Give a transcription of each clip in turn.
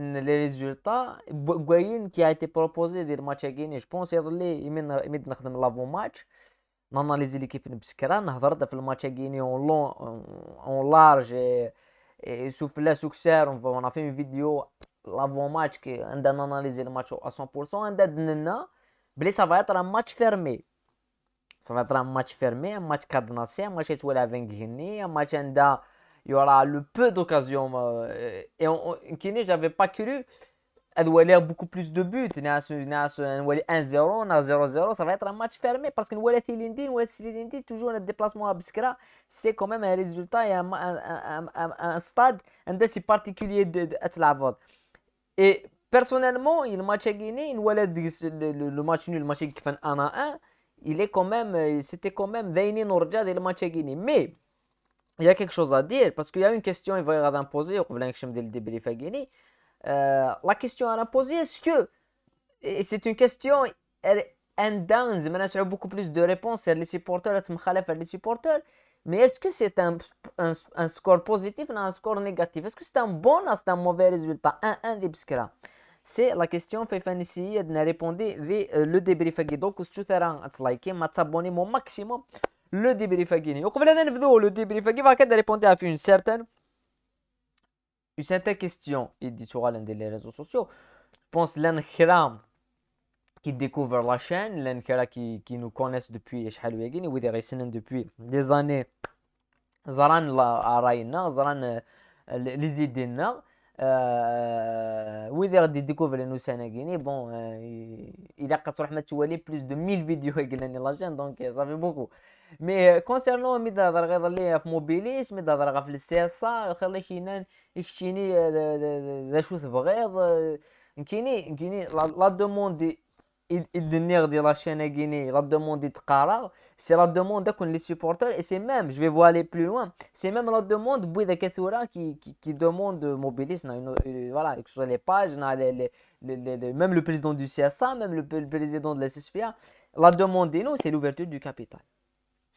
les résultats Guayin qui a été proposé des matchs à gagner je pense que les immédiats nous avons l'avant match nous analysons l'équipe de Biskara nous avons dans le match à gagner en long en large et, sous sur le succès on a fait une vidéo l'avant match qui on a analysé le match à 100% et a dit mais ça va être un match fermé ça va être un match fermé un match cadenassé un match qui est ouvert à 20 un match en dans il y aura le peu d'occasions. Euh, et Guinée je n'avais pas cru. doit a beaucoup plus de buts. 1-0, 1 0-0, ça va être un match fermé parce que Noualet Silindi, toujours un déplacement à Biskra, c'est quand même un résultat et un, un, un, stade un défi particulier Et personnellement, le match à Guinée, Noualet, le match nul, le match qui fait 1 1, quand même, euh, c'était quand même Daini Norja et le match à Guinée. Mais il y a quelque chose à dire parce qu'il y a une question, il va y avoir à poser au imposée, euh, la question à poser, est-ce que c'est une question, elle a beaucoup plus de réponses, les supporters, les supporters, mais est-ce que c'est un, un, score positif ou un score négatif Est-ce que c'est un bon ou un mauvais résultat un, un C'est la question que ici, de répondre le débrief. Donc, si tu as liké, t'abonner au maximum le débrief guinée. Donc, vous avez le débrief guinée, vous avez répondu à une certaine, question. Il dit sur l'un des réseaux sociaux. Je pense que l'un qui découvre la chaîne, l'un qui, qui nous connaisse depuis Echhalou Yagini, ou des depuis des années, Zaran la Araïna, Zaran euh, les idées de euh, oui, euh, il a découvert nous Bon, il a plus de 1000 vidéos avec la chaîne, donc ça fait beaucoup. Mais concernant le de le CSA, في موبيليس مي CSA, غير في السي اس ار خلي كينا يكتيني la de la chaîne Guinée la demande de Karar c'est la demande tous les supporters et c'est même je vais vous aller plus loin c'est même la demande de de qui qui demande mobilis que ce soit les pages les, les, même le président du CSA même le, président de la CSPA la demande nous c'est l'ouverture du capital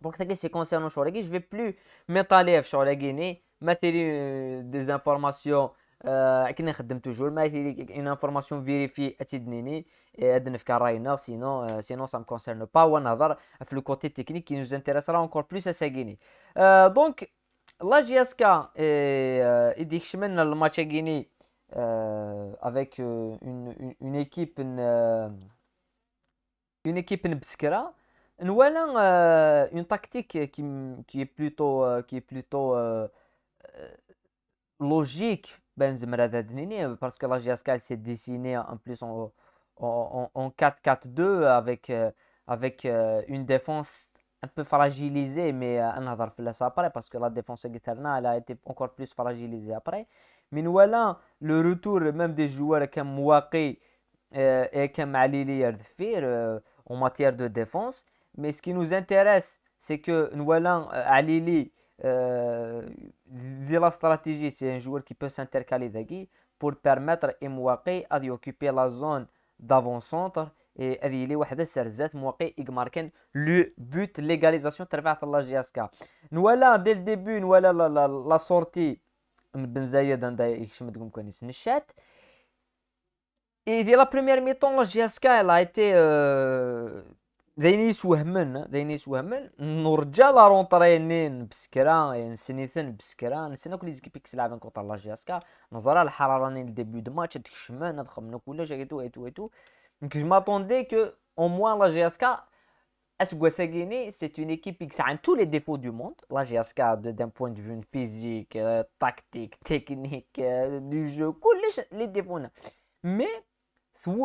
donc ce qui se concerne sur la Guinée, je vais plus m'étaler sur la Guinée, m'attirer des informations euh, qui euh, n'existent toujours, m'attirer une information vérifiée à Tidnini et à Denef sinon, euh, sinon ça me concerne pas, ou à Nazar, le côté technique qui nous intéressera encore plus à sa Guinée. Euh, donc, la GSK et euh, dit le match à Guinée avec une, une, équipe une, une équipe de Pskra. Voilà euh, une tactique qui, est plutôt, qui est plutôt euh, euh, logique, ben, parce que la GSK s'est dessinée en plus en, 4-4-2 avec, avec une défense un peu fragilisée, mais on a ça après, parce que la défense elle a été encore plus fragilisée après. Mais voilà le retour même des joueurs comme Mouaki et comme Alili en matière de défense. Mais ce qui nous intéresse, c'est que Nwalan Alili, de la stratégie, c'est un joueur qui peut s'intercaler d'Agui pour permettre à Mwaki d'occuper la zone d'avant-centre. Et il y a un serzet, Mwaki Igmarken, le but légalisation de la GSK. avons, dès le début, Nwala, la, la, la sortie de Ben Zayed, et dès la première mi-temps, la GSK, elle a été. Euh, D ayen yeswehmen, d ayen yeswehmen, nurǧa larunṭrinin beskra, nessen que les nessen akk lizkip i yesleɛben kontra laǧyaska, neẓra lḥerara n début de match ad d-kecmen, ad xedmen kullec, etu etu etu. Donc je m'attendais que au moins laJyaska aseggas c'est une équipe qui a tous les défauts du monde. LaJyaska d'un point de vue physique, euh, tactique, technique, euh, du jeu, kullec les défauts. Mais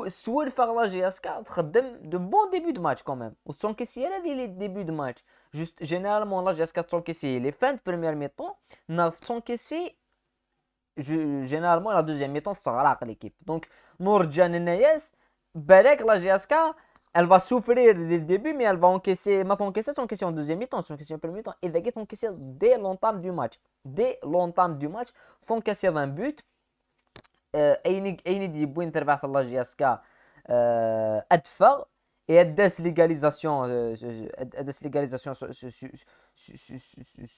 sous le phare la GSK a de bons débuts de match quand même. Sans que si elle a les débuts de match juste généralement la gs4 que les fins de première mi-temps, sans que si généralement la deuxième mi-temps sera là l'équipe. Donc Morgane et belles que la gs4 elle va souffrir dès le début mais elle va encaisser. Maintenant encaisser, encaisser en deuxième mi-temps, encaisser en première mi-temps, dès l'entame du match, dès l'entame du match, encaisser un but. اين اين ديبوين تربح في الله جي اس كا ادفغ اي légalisation ليغاليزاسيون اداس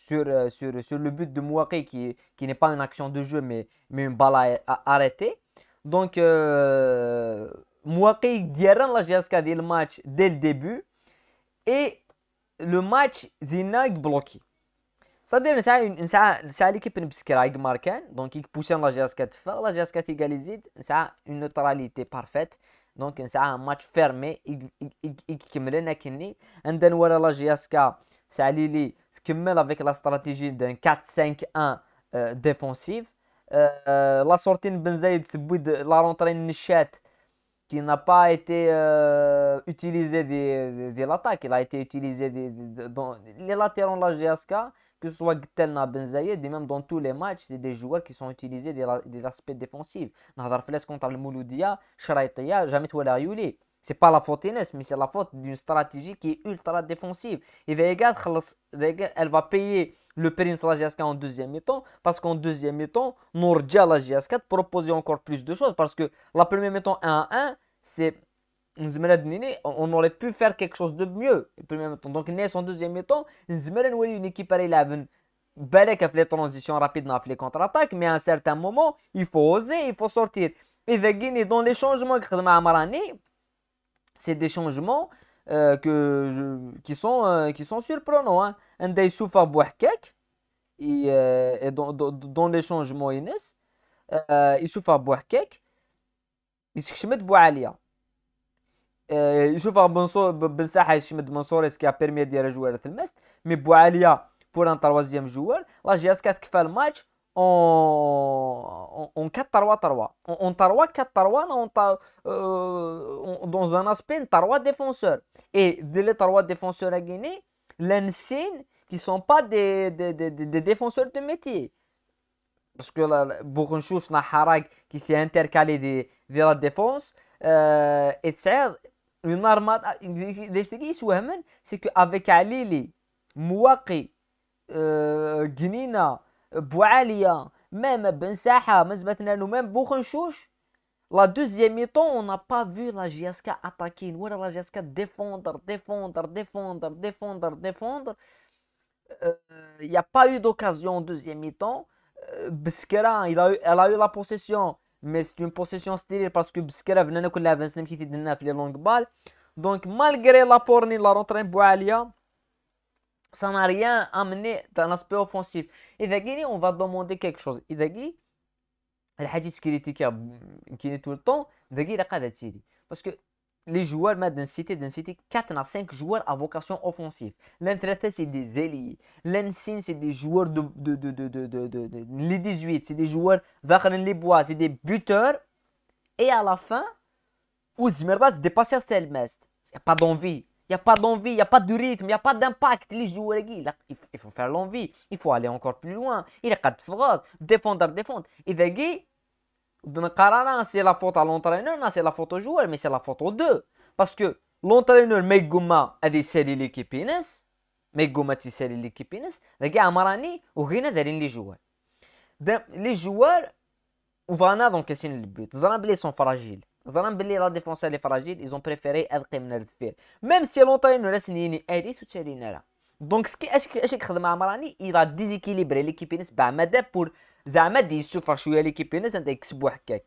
sur euh, sur sur le but de Mouaké qui qui n'est pas une action de jeu mais mais une balle arrêtée donc euh, Mouaké la GSK dès le match dès le début et le match Zinag bloqué cest à dire une ça qui peut nous donc il pousse la GSK faire la GSK égalise, ça une neutralité parfaite. Donc c'est un match fermé, il كمل لنا كني عندنا ورا la جي اس كا ساليلي avec la stratégie d'un 4-5-1 euh, défensif euh, euh, la sortie de Ben bout de la rentrée de nichette qui n'a pas été utilisée de, de, l'attaque, il a été utilisé dans les latéraux de la GSK que ce soit Gtelna Zayed, et même dans tous les matchs, c'est des joueurs qui sont utilisés des, aspects défensifs. C'est pas la faute Inès, mais c'est la faute d'une stratégie qui est ultra défensive. Et elle va payer le Prince la gs en deuxième mi parce qu'en deuxième mi-temps, la GS4, proposait encore plus de choses, parce que la première mi 1 à 1 c'est on aurait pu faire quelque chose de mieux. Donc, Nes en deuxième temps, une équipe à a Balek les transitions rapides, les contre-attaques, mais à un certain moment, il faut oser, il faut sortir. Et dans les changements que c'est des changements euh, que, qui, sont, euh, qui sont surprenants. Hein. Et, euh, et dans, dans, dans, les changements, Inès, il euh, souffre Bouhkek, il se met Boualia. Euh, Youssouf Mansour, Ben Hachmed Mansour, est-ce qui a permis de jouer à Metz Mais Boualia pour un troisième joueur. La GS4 qui fait le match en, en, 4-3-3. En 3-4-3, euh, dans un aspect 3 défenseurs. Et de les 3 défenseurs à Guinée, l'enseigne qui ne sont pas des, des, des, des, défenseurs de métier. Parce que Bourgonchous, Naharag qui s'est intercalé de, de la défense, euh, et une armada qui c'est qu'avec Alili, Mouaki, euh, Gnina, Boualia, même Ben Saha, même Bouchenchouch, ben la deuxième mi-temps, on n'a pas vu la GSK attaquer. la GSK défendre, défendre, défendre, défendre, défendre. Euh, il n'y a pas eu d'occasion en deuxième mi-temps. Euh, il a eu, elle a eu la possession mais c'est une possession stérile parce que Bskara venait avec la 25 qui était dans les longues balles. Donc malgré la ni la rentrée Boalia, ça n'a rien amené d'un aspect offensif. Et d'ailleurs, on va demander quelque chose. Et d'ailleurs, le hadith qui est tout le temps, d'ailleurs, il a Parce que les joueurs dans d'un cité 4 à 5 joueurs à vocation offensive. L'un c'est des ailiers. Lensin, c'est des joueurs de, de, de, de les 18, c'est des joueurs les bois, c'est des buteurs. Et à la fin, Ouzimerda se dépasse tel Il n'y a pas d'envie. Il n'y a pas d'envie, il n'y a pas de rythme, il n'y a pas d'impact. Les joueurs, il faut faire l'envie. Il faut aller encore plus loin. Il y a 4 fraudes. Défendre, défendre. Et d'ailleurs, Hein. c'est la faute à l'entraîneur, hein. c'est la faute au joueur, mais c'est la faute aux deux. Parce que l'entraîneur Megoma a des séries l'équipe mais Megoma a séries l'équipe Ines, les gars Amarani ou Rina derrière les joueurs. Les joueurs, on va donc c'est le but. Zarambelé sont fragiles. Zarambelé, la défense elle est fragile, ils ont préféré Adkem Nerdfir. Même si l'entraîneur laisse Nini Eri, tout ça là. Donc ce qui est que Amarani, il a déséquilibré l'équipe Ines, ben, pour. Zaïma dit suffoche où l'équipe une c'est un ex-bohème.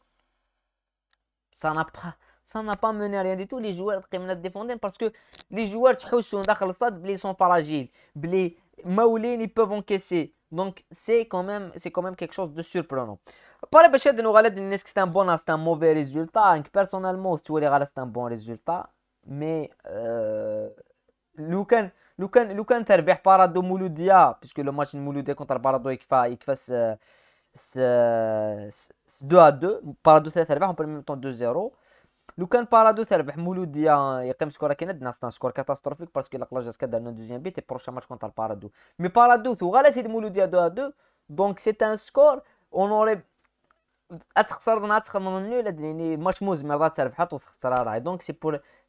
Ça n'a pas, n'a pas mené à rien du tout les joueurs très de défendre parce que les joueurs tu vois sont dans le stade, ils sont pas agiles, ils maoulent ils peuvent encaisser donc c'est quand même c'est quand même quelque chose de surprenant. Par le biais de nos raides, l'unes qui est un bon, c'est un mauvais résultat. Hein, personnellement, c'est un bon résultat. Mais euh, Lucan, Lucan, Lucan intervient parado Muludia puisque le match de Muludia contre le parado il fait. Euh, 2 à 2 de on peut 2-0 le parado se un Mouloudia score catastrophique parce a deuxième bit et prochain match contre le parado mais parado tu Mouloudia 2 à 2 donc c'est un score on aurait donc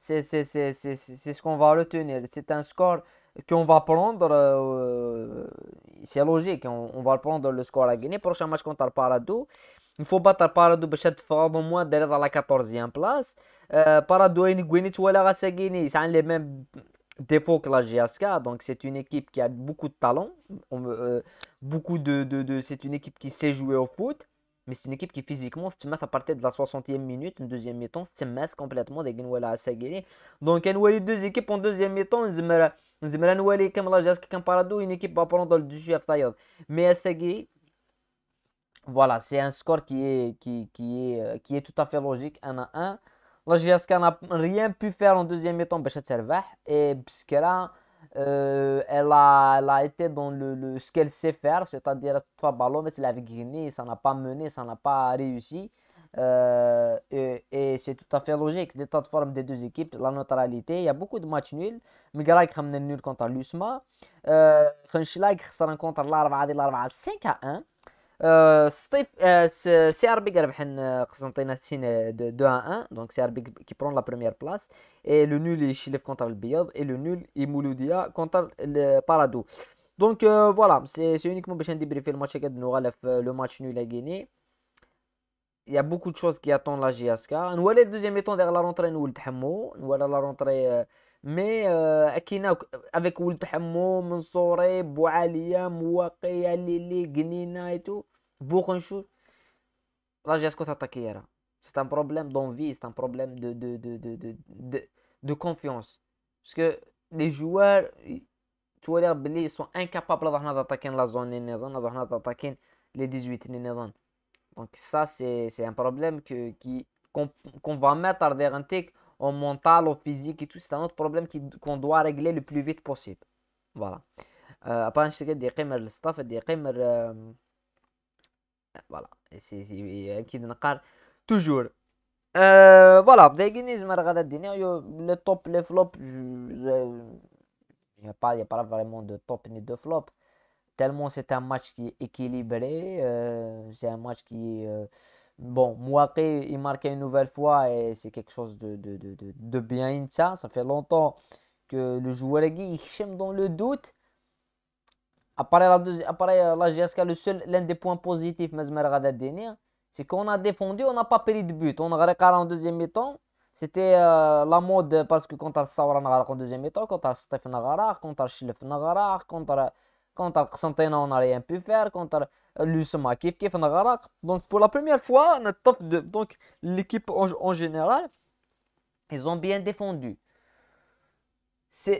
c'est ce qu'on va retenir, c'est un score qu'on va prendre, euh, c'est logique, on, va prendre le score à Guinée. Prochain match contre Paradou, il faut battre Paradou pour fois au moins derrière la 14e place. Euh, et Guinée, tu vois ils ont les mêmes défauts que la GSK, donc c'est une équipe qui a beaucoup de talent, on, euh, beaucoup de, de, c'est une équipe qui sait jouer au foot. Mais c'est une équipe qui physiquement, se met à partir de la 60e minute, une deuxième mi-temps, se met complètement des Guinée à Donc, il y a deux équipes en deuxième mi-temps, نزمر نولي comme لا جاز كامبارادو une équipe va prendre le dessus à Tayod mais Segui voilà c'est un um score qui est qui qui est qui est tout à fait logique 1 à 1 la GSK n'a rien pu faire en deuxième temps باش تربح et بسكرا euh, elle, a, elle a été dans le, le ce qu'elle sait faire, c'est-à-dire trois ballons, mais avec Guinée, ça n'a pas mené, ça n'a pas réussi. Euh, et, c'est tout à fait logique. L'état de forme des deux équipes, la neutralité. Il y a beaucoup de matchs nuls. Migrag a nul contre l'USMA. Khenchilag euh, a contre l'Arba 5 à 1. Steve, 2 à 1. Donc c'est qui prend la première place. Et le nul est Chilef contre le Biyad. Et le nul est Mouloudia contre le euh, PARADO. Donc voilà, c'est uniquement pour débriefer le match avec le match nul à Guinée il y a beaucoup de choses qui attendent la JSK. Nous allons le deuxième étant derrière la rentrée, nous Hammo. Nous allons la rentrée. Mais avec Ould Hammo, Mansouré, Boualia, Mouakia, Lili, Gnina et tout, beaucoup de choses. La JSK s'attaque C'est un problème d'envie, c'est un problème de, de, de, de, de confiance. Parce que les joueurs, tu vois, ils sont incapables d'attaquer la zone, d'attaquer les 18. Donc ça, c'est un problème qu'on va mettre à Derentec au mental, au physique et tout. C'est un autre problème qu'on doit régler le plus vite possible. Voilà. Euh, après, je des staff et euh, des Voilà. فوالا يمكن نقار toujours Voilà, بدا كينيز le top, le les top, les flops, il n'y a pas vraiment de top ni de flop tellement c'est un match qui est équilibré. Euh, c'est un match qui euh, bon, Mouaké, il marquait une nouvelle fois et c'est quelque chose de, de, de, de bien ça. Ça fait longtemps que le joueur il dans le doute. Après la, euh, GSK, le seul, l'un des points positifs, hein, c'est qu'on a défendu, on n'a pas pris de but. On a en deuxième mi-temps. C'était la mode parce que quand on a en deuxième mi-temps, quand on a Steph quand on a quand contre Santéna on n'a rien pu faire contre l'USMA en kif donc pour la première fois de, donc l'équipe en, général ils ont bien défendu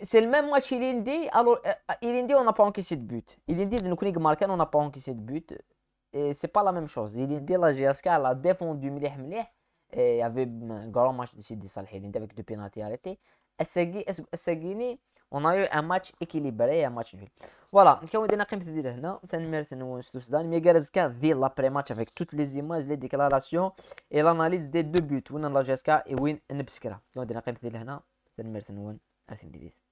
c'est le même match Ilindi alors euh, Ilindi on n'a pas encaissé de but Ilindi de Nuknik Marken on n'a pas encaissé de but et c'est pas la même chose Ilindi la GSK elle a défendu Mlih et il y avait un grand match de Sidi Ilindi avec deux pénalités arrêtés Essegini اون ونايو ان ماتش اكيليبري ان ماتش نول فوالا نكون ودينا قيمه ديال هنا تنمارس نوستو دان مي كارز كا ديال لابري ماتش افيك توت لي زيماج لي ديكلاراسيون اي لاناليز دي دو بوت وين لا جيسكا اي وين نبسكرا كون ودينا قيمه ديال هنا تنمارس نون اسيم ديال